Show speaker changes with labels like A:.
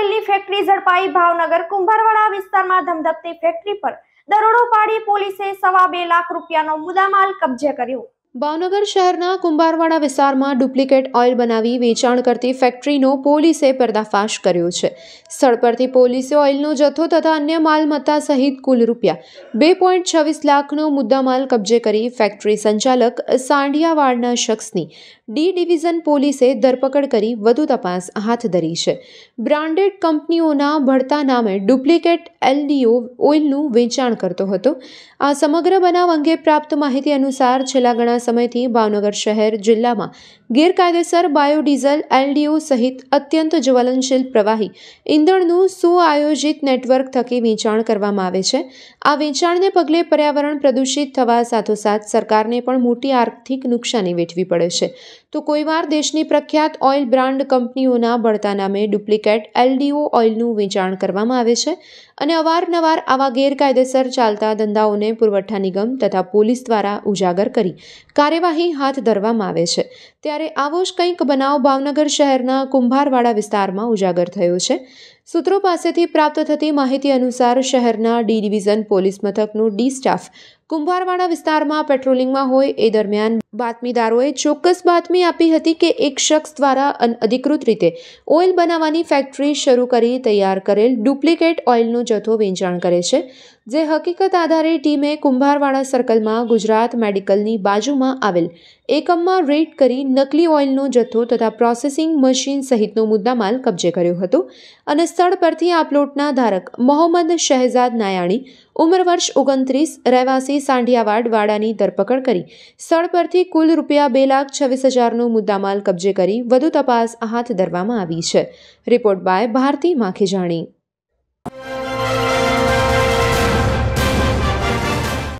A: ઓઇલની factory ઝડપાઈ ભાવનગર કુંભારવાડા વિસ્તારમાં ધમધમતી factory પર દરોડો પાડી પોલીસે સવા બે લાખ રૂપિયાનો મુદામાલ કબજે કર્યો ભાવનગર શહેરના કુંભારવાડા
B: વિસ્તારમાં ડુપ્લિકેટ ઓઇલ બનાવી વેચાણ કરતી ફેક્ટરીનો પોલીસે પર્દાફાશ કર્યો છે સ્થળ પરથી પોલીસે ઓઇલનો જથ્થો તથા અન્ય માલમત્તા સહિત કુલ રૂપિયા બે પોઈન્ટ છવ્વીસ લાખનો મુદ્દામાલ કબજે કરી ફેક્ટરી સંચાલક સાંઢિયાવાડના શખ્સની ડી ડિવિઝન પોલીસે ધરપકડ કરી વધુ તપાસ હાથ ધરી છે બ્રાન્ડેડ કંપનીઓના ભળતા નામે ડુપ્લિકેટ એલડીઓ ઓઇલનું વેચાણ કરતો હતો આ સમગ્ર બનાવ અંગે પ્રાપ્ત માહિતી અનુસાર છેલ્લા ઘણા લાંબા સમયથી ભાવનગર શહેર જિલ્લામાં ગેરકાયદેસર બાયોડીઝલ એલડીઓ સહિત અત્યંત જ્વલનશીલ પ્રવાહી ઇંધણનું સુઆયોજિત નેટવર્ક થકી વેચાણ કરવામાં આવે છે આ વેચાણને પગલે પર્યાવરણ પ્રદૂષિત થવા સાથોસાથ સરકારને પણ મોટી આર્થિક નુકસાની વેઠવી પડે છે તો કોઈવાર દેશની પ્રખ્યાત ઓઇલ બ્રાન્ડ કંપનીઓના બળતા નામે ડુપ્લિકેટ એલડીઓ ઓઇલનું વેચાણ કરવામાં આવે છે અને અવારનવાર આવા ગેરકાયદેસર ચાલતા ધંધાઓને પુરવઠા નિગમ તથા પોલીસ દ્વારા ઉજાગર કરી કાર્યવાહી હાથ ધરવામાં આવે છે ત્યારે આવો જ કંઈક બનાવ ભાવનગર શહેરના કુંભારવાડા વિસ્તારમાં ઉજાગર થયો છે સૂત્રો પાસેથી પ્રાપ્ત થતી માહિતી અનુસાર શહેરના ડી ડિવિઝન પોલીસ મથકનું ડી સ્ટાફ કુંભારવાડા વિસ્તારમાં પેટ્રોલિંગમાં હોય એ દરમિયાન બાતમીદારોએ ચોક્કસ બાતમી આપી હતી કે એક શખ્સ દ્વારા અનઅધિકૃત રીતે ઓઇલ બનાવવાની ફેક્ટરી શરૂ કરી તૈયાર કરેલ ડુપ્લિકેટ ઓઇલનો જથ્થો વેચાણ કરે છે જે હકીકત આધારે ટીમે કુંભારવાડા સર્કલમાં ગુજરાત મેડિકલની બાજુમાં આવેલ એકમમાં રેડ કરી નકલી ઓઇલનો જથ્થો તથા પ્રોસેસિંગ મશીન સહિતનો મુદ્દામાલ કબજે કર્યો હતો અને સ્થળ પરથી આ પ્લોટના ધારક મોહમ્મદ શહેજાદ નાયાણી ઉંમર વર્ષ ઓગણત્રીસ રહેવાસી સાંઢિયાવાડ વાડાની ધરપકડ કરી સ્થળ પરથી કુલ રૂપિયા બે લાખ છવ્વીસ હજારનું મુદ્દામાલ કબજે કરી વધુ તપાસ હાથ ધરવામાં આવી છે રિપોર્ટ બાય ભારતી માખીજાણી